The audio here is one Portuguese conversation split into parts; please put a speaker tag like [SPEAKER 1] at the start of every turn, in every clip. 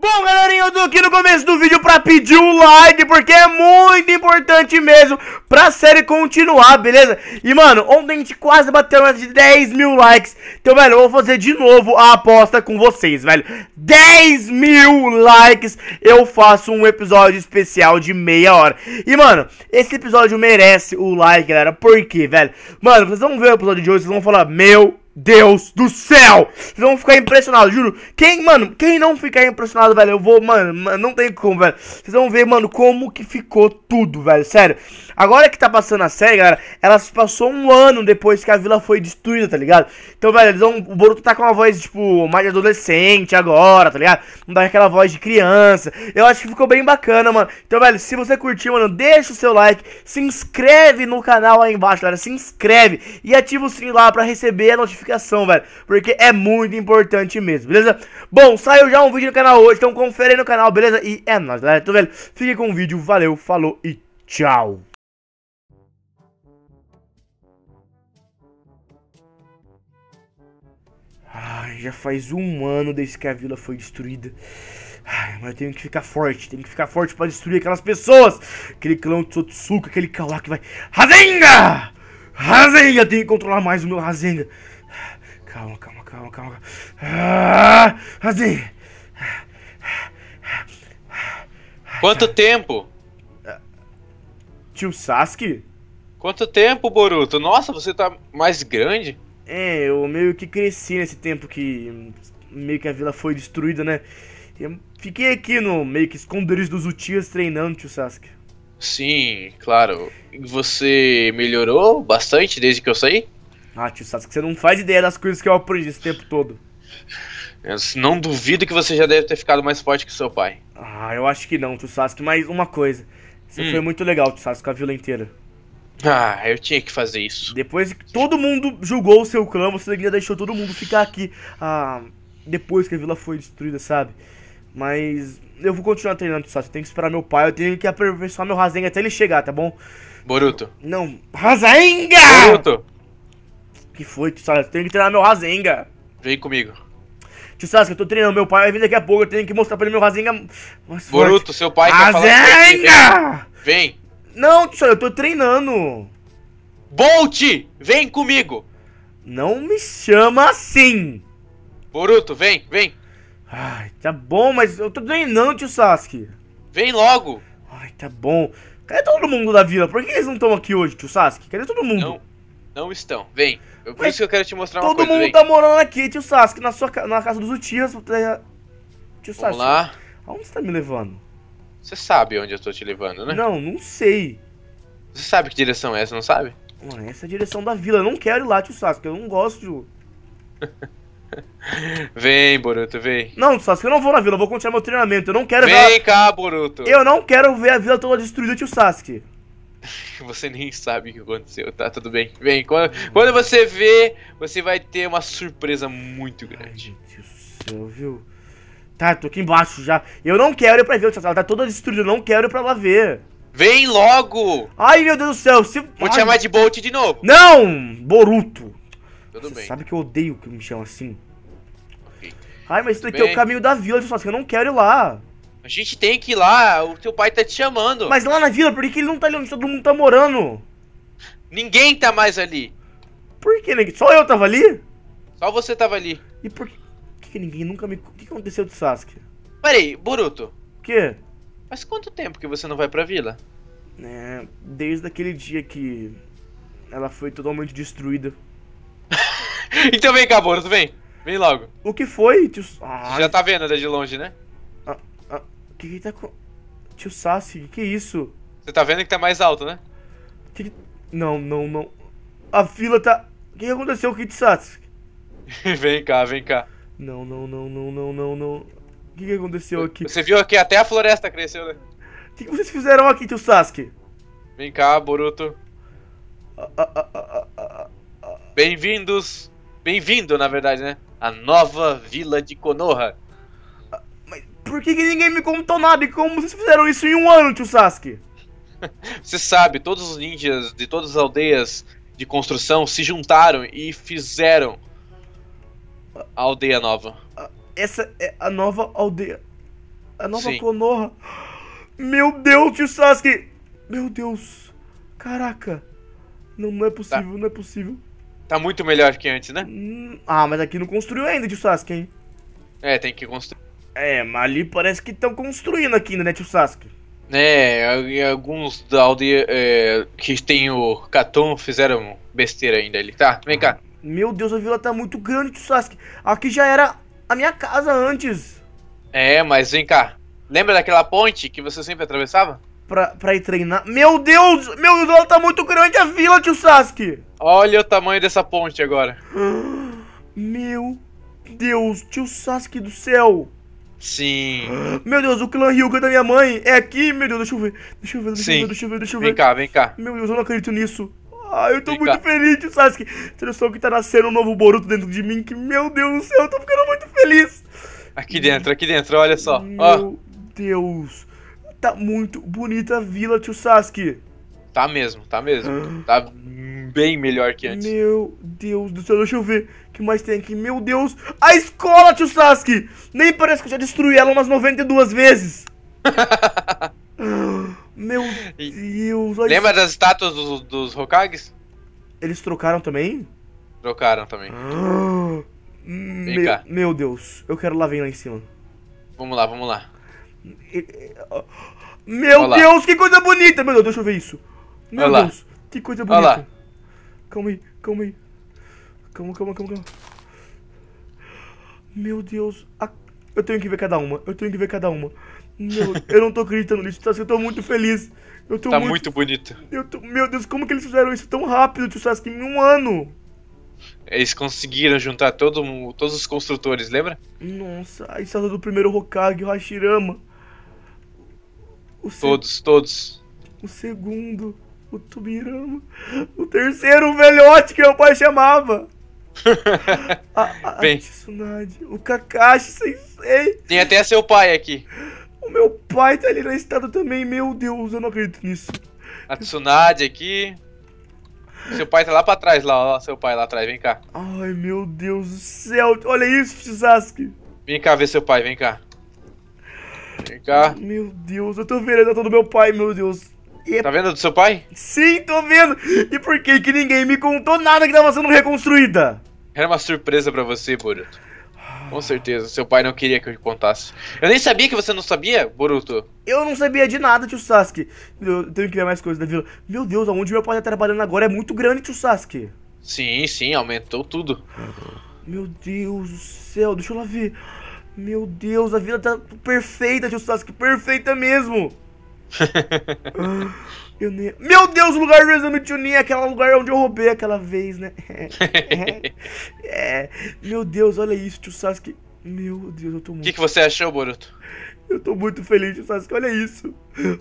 [SPEAKER 1] Bom, galerinha, eu tô aqui no começo do vídeo pra pedir um like, porque é muito importante mesmo pra série continuar, beleza? E, mano, ontem a gente quase bateu mais de 10 mil likes. Então, velho, eu vou fazer de novo a aposta com vocês, velho. 10 mil likes, eu faço um episódio especial de meia hora. E, mano, esse episódio merece o like, galera. Por quê, velho? Mano, vocês vão ver o episódio de hoje, vocês vão falar, meu Deus do céu! Vocês vão ficar impressionados, juro. Quem, mano, quem não ficar impressionado, velho, eu vou, mano, não tem como, velho. Vocês vão ver, mano, como que ficou tudo, velho, sério. Agora que tá passando a série, galera, ela se passou um ano depois que a vila foi destruída, tá ligado? Então, velho, eles vão, o Boruto tá com uma voz, tipo, mais adolescente agora, tá ligado? Não dá aquela voz de criança. Eu acho que ficou bem bacana, mano. Então, velho, se você curtiu, mano, deixa o seu like, se inscreve no canal aí embaixo, galera. Se inscreve e ativa o sininho lá pra receber a notificação, velho. Porque é muito importante mesmo, beleza? Bom, saiu já um vídeo no canal hoje, então confere aí no canal, beleza? E é nóis, galera. Então, velho, fique com o vídeo, valeu, falou e tchau! já faz um ano desde que a vila foi destruída. Ai, mas eu tenho que ficar forte, tenho que ficar forte para destruir aquelas pessoas. Aquele clã de Sotsuka, aquele que vai... Razenga! Razenga! Tenho que controlar mais o meu Razenga. Calma, calma, calma, calma. Ah, Razenga!
[SPEAKER 2] Quanto tempo? Tio Sasuke? Quanto tempo, Boruto? Nossa, você tá mais grande.
[SPEAKER 1] É, eu meio que cresci nesse tempo que hum, meio que a vila foi destruída, né? Eu fiquei aqui no meio que esconderijo dos Utias treinando, tio Sasuke. Sim,
[SPEAKER 2] claro. Você melhorou bastante desde que eu saí?
[SPEAKER 1] Ah, tio Sasuke, você não faz ideia das coisas que eu aprendi esse tempo todo.
[SPEAKER 2] Eu não duvido que você já deve ter ficado mais forte que seu pai.
[SPEAKER 1] Ah, eu acho que não, tio Sasuke, mas uma coisa. Você hum. foi muito legal, tio Sasuke, com a vila inteira.
[SPEAKER 2] Ah, eu tinha que fazer isso. Depois que
[SPEAKER 1] todo mundo julgou o seu clã, você ainda deixou todo mundo ficar aqui. Ah, depois que a vila foi destruída, sabe? Mas eu vou continuar treinando, só. Eu tenho que esperar meu pai, eu tenho que aperfeiçoar meu razenga até ele chegar, tá bom? Boruto. Não, razenga! Boruto! Que foi, Tsutsuki? Eu tenho que treinar meu razenga. Vem comigo. Tsutsuki, eu tô treinando, meu pai vai vir daqui a pouco, eu tenho que mostrar pra ele meu razenga. Boruto, seu pai Rasenga! Tá falando... Vem! Não, tio, eu tô treinando. Bolt, vem comigo. Não me chama assim. Boruto, vem, vem. Ai, tá bom, mas eu tô treinando, tio Sasuke. Vem logo. Ai, tá bom. Cadê todo mundo da vila? Por que eles não estão aqui hoje, tio Sasuke? Cadê todo mundo? Não,
[SPEAKER 2] não estão. Vem. Por mas isso que eu quero te mostrar uma todo coisa. Todo mundo vem. tá
[SPEAKER 1] morando aqui, tio Sasuke, na, sua, na casa dos Uchihas. Tio Sasuke. Vamos lá. Aonde você tá me levando?
[SPEAKER 2] Você sabe onde eu tô te
[SPEAKER 1] levando, né? Não, não sei.
[SPEAKER 2] Você sabe que direção é essa, não sabe?
[SPEAKER 1] Mano, essa é a direção da vila. Eu não quero ir lá, tio Sasuke. Eu não gosto,
[SPEAKER 2] vem, Boruto, vem.
[SPEAKER 1] Não, Sasuke, eu não vou na vila. Eu vou continuar meu treinamento. Eu não quero vem ver... Vem cá, Boruto. Eu não quero ver a vila toda destruída, tio Sasuke.
[SPEAKER 2] Você nem sabe o que aconteceu, tá? Tudo bem. Vem, quando, quando você ver, você vai ter uma surpresa muito grande. Ai, meu Deus
[SPEAKER 1] do céu, viu? Tá, tô aqui embaixo já. Eu não quero ir pra ver o ela tá toda destruída, eu não quero ir pra lá ver. Vem logo! Ai, meu Deus do céu, se... Vou te chamar de Bolt de novo. Não! Boruto! Tudo Você bem. sabe que eu odeio que me chamam assim. Okay. Ai, mas isso aqui é o caminho da vila, só que eu não quero ir lá.
[SPEAKER 2] A gente tem que ir lá, o teu pai tá te chamando. Mas lá na
[SPEAKER 1] vila, por que ele não tá ali onde todo mundo tá morando? Ninguém tá mais ali. Por que ninguém? Só eu
[SPEAKER 2] tava ali? Só você tava ali. E por que
[SPEAKER 1] que ninguém nunca me. O que aconteceu de Sasuke?
[SPEAKER 2] Peraí, Boruto.
[SPEAKER 1] O quê? Mas quanto tempo que você não vai pra vila? É, desde aquele dia que ela foi totalmente destruída. então vem cá, Boruto, vem. Vem logo. O que foi, tio... Ah, já tá vendo de longe, né? O ah, ah, que que tá com... Tio Sasuke, que isso?
[SPEAKER 2] Você tá vendo que tá mais alto, né?
[SPEAKER 1] Que... Não, não, não. A fila tá... O que aconteceu com o Sasuke? vem cá, vem cá. Não, não, não, não, não, não, não. O que, que aconteceu aqui? Você
[SPEAKER 2] viu aqui, até a floresta cresceu, né?
[SPEAKER 1] O que, que vocês fizeram aqui, tio Sasuke?
[SPEAKER 2] Vem cá, Boruto.
[SPEAKER 1] Ah, ah, ah,
[SPEAKER 2] Bem-vindos. Bem-vindo, na verdade, né? A nova vila de Konoha.
[SPEAKER 1] Mas por que, que ninguém me contou nada? E como vocês fizeram isso em um ano, tio Sasuke?
[SPEAKER 2] Você sabe, todos os ninjas de todas as aldeias de construção se juntaram e fizeram a aldeia nova.
[SPEAKER 1] Essa é a nova aldeia. A nova Sim. Konoha. Meu Deus, tio Sasuke! Meu Deus! Caraca! Não, não é possível, tá. não é possível.
[SPEAKER 2] Tá muito melhor que antes, né? Hum,
[SPEAKER 1] ah, mas aqui não construiu ainda, tio Sasuke, hein?
[SPEAKER 2] É, tem que construir. É, mas ali parece que estão construindo aqui ainda, né, tio Sasuke? É, alguns da aldeia é, que tem o Katon fizeram besteira ainda ali. Tá, vem cá. Uhum. Meu
[SPEAKER 1] Deus, a vila tá muito grande, Tio Sasuke. Aqui já era a minha casa antes.
[SPEAKER 2] É, mas vem cá. Lembra daquela ponte que você sempre atravessava?
[SPEAKER 1] Pra, pra ir treinar. Meu Deus! Meu Deus, ela tá muito grande a vila, tio Sasuke!
[SPEAKER 2] Olha o tamanho dessa ponte agora.
[SPEAKER 1] Meu Deus, tio Sasuke do céu! Sim. Meu Deus, o clã Ryuga da minha mãe é aqui, meu Deus, deixa eu ver. Deixa eu ver, deixa, eu ver, deixa eu ver, deixa eu ver. Vem cá, vem cá. Meu Deus, eu não acredito nisso. Ai, ah, eu tô Fica. muito feliz, Tio Sasuke. Você que tá nascendo um novo Boruto dentro de mim, que meu Deus do céu, eu tô ficando muito feliz.
[SPEAKER 2] Aqui dentro, aqui dentro, olha
[SPEAKER 1] só. Meu oh. Deus. Tá muito bonita a vila, tio Sasuke. Tá mesmo, tá mesmo. Ah. Tá bem melhor que antes. Meu Deus do céu, deixa eu ver. O que mais tem aqui? Meu Deus, a escola, tio Sasuke. Nem parece que eu já destruí ela umas 92 vezes. Ah. Meu e...
[SPEAKER 2] Lembra das estátuas dos, dos Hokages?
[SPEAKER 1] Eles trocaram também?
[SPEAKER 2] Trocaram também.
[SPEAKER 1] Ah, me, meu Deus, eu quero lá vem lá em cima.
[SPEAKER 2] Vamos lá, vamos lá. Meu Olá. Deus,
[SPEAKER 1] que coisa bonita! Meu Deus, deixa eu ver isso. Meu Olá. Deus, que coisa bonita. Olá. Calma aí, calma aí. Calma, calma, calma, calma. Meu Deus, eu tenho que ver cada uma. Eu tenho que ver cada uma. Meu, eu não tô acreditando nisso, Sasuke, tá? eu tô muito feliz. Eu tô tá muito, muito bonito. Tô... Meu Deus, como que eles fizeram isso tão rápido, tio Sasuke, em um ano?
[SPEAKER 2] Eles conseguiram juntar todo, todos os construtores, lembra?
[SPEAKER 1] Nossa, a estrada do primeiro Hokage, o Hashirama. O todos, se... todos. O segundo, o Tubirama. O terceiro, o velhote que meu pai chamava. a, a, Bem, a Tsunade, o Kakashi Sensei. Tem até seu pai aqui meu pai tá ali na estrada também, meu Deus, eu não acredito nisso.
[SPEAKER 2] A Tsunade aqui. Seu pai tá lá pra trás, lá, ó. Seu pai lá atrás, vem cá.
[SPEAKER 1] Ai, meu Deus do céu. Olha isso, Shizasuke.
[SPEAKER 2] Vem cá ver seu pai, vem cá.
[SPEAKER 1] Vem cá. Meu Deus, eu tô vendo a estátua do meu pai, meu Deus. E... Tá vendo do seu pai? Sim, tô vendo. E por que que ninguém me contou nada que tava sendo reconstruída?
[SPEAKER 2] Era uma surpresa pra você, Boruto. Com certeza, seu pai não queria que eu te contasse. Eu nem sabia que você não sabia, Boruto.
[SPEAKER 1] Eu não sabia de nada, tio Sasuke. Eu tenho que ver mais coisas da vila. Meu Deus, aonde meu pai tá trabalhando agora é muito grande, tio Sasuke.
[SPEAKER 2] Sim, sim, aumentou tudo.
[SPEAKER 1] Meu Deus do céu, deixa eu lá ver. Meu Deus, a vila tá perfeita, tio Sasuke, perfeita mesmo. nem... Meu Deus, o lugar do exame Tunin é aquele lugar onde eu roubei aquela vez, né? É, é, Meu Deus, olha isso, tio Sasuke. Meu Deus, eu tô muito. O que,
[SPEAKER 2] que você achou, Boruto?
[SPEAKER 1] Eu tô muito feliz, tio Sasuke, olha isso.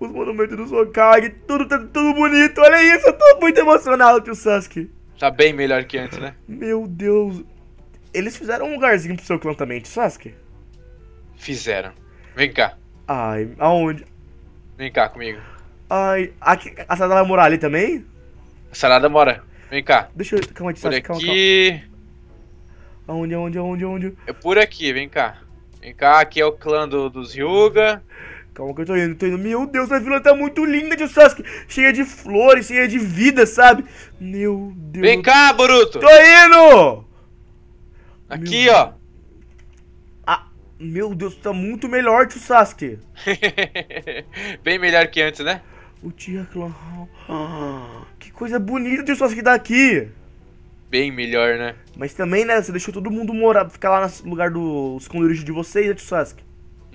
[SPEAKER 1] Os monumentos do Sokage, tudo, tudo, tá tudo bonito, olha isso, eu tô muito emocionado, tio Sasuke.
[SPEAKER 2] Tá bem melhor que antes, né?
[SPEAKER 1] Meu Deus. Eles fizeram um lugarzinho pro seu clã também, tio Sasuke? Fizeram. Vem cá. Ai, aonde? Vem cá comigo. Ai, aqui, a Sarada vai morar ali também?
[SPEAKER 2] A Sarada mora. Vem cá.
[SPEAKER 1] Deixa eu. Calma aí, Calma, aqui. Calma, calma. Aonde, aonde, aonde, aonde? É
[SPEAKER 2] por aqui, vem cá. Vem cá, aqui é o clã do,
[SPEAKER 1] dos Ryuga. Calma que eu tô indo, tô indo. Meu Deus, a vila tá muito linda de Sasuke. Cheia de flores, cheia de vida, sabe? Meu Deus. Vem cá, Boruto. Tô indo! Aqui, Meu ó. Meu Deus, tá muito melhor, tio Sasuke.
[SPEAKER 2] Bem melhor que antes, né?
[SPEAKER 1] O Tia Ah, que coisa bonita, tio Sasuke, daqui. Tá
[SPEAKER 2] Bem melhor, né?
[SPEAKER 1] Mas também, né? Você deixou todo mundo morar, ficar lá no lugar do esconderijo de vocês, né, tio Sasuke?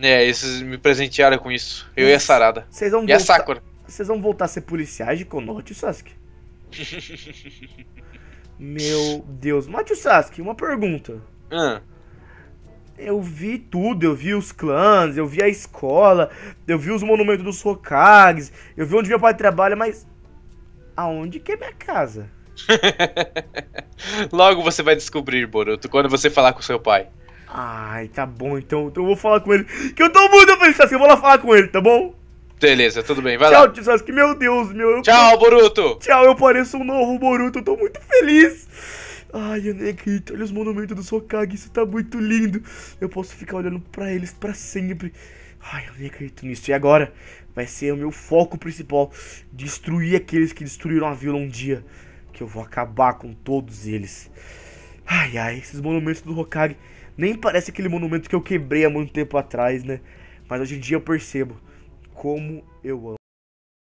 [SPEAKER 2] É, esses me presentearam com isso. Eu e, e a Sarada. Vocês vão e voltar... a Sakura.
[SPEAKER 1] Vocês vão voltar a ser policiais de Konoha, tio Sasuke? Meu Deus. Mas, tio Sasuke, uma pergunta. Hum eu vi tudo, eu vi os clãs, eu vi a escola, eu vi os monumentos dos Hokages, eu vi onde meu pai trabalha, mas aonde que é minha casa?
[SPEAKER 2] Logo você vai descobrir, Boruto, quando você falar com seu pai.
[SPEAKER 1] Ai, tá bom, então, então eu vou falar com ele. Que eu tô muito feliz assim, eu vou lá falar com ele, tá bom?
[SPEAKER 2] Beleza, tudo bem, vai Tchau, lá.
[SPEAKER 1] Tchau, meu Deus, meu. Tchau, Boruto. Tchau, eu pareço um novo Boruto, eu tô muito feliz. Ai, eu nem acredito. Olha os monumentos do Sokag, Isso tá muito lindo. Eu posso ficar olhando pra eles pra sempre. Ai, eu nem acredito nisso. E agora? Vai ser o meu foco principal. Destruir aqueles que destruíram a vila um dia. Que eu vou acabar com todos eles. Ai, ai, esses monumentos do Hokage. Nem parece aquele monumento que eu quebrei há muito tempo atrás, né? Mas hoje em dia eu percebo como eu amo.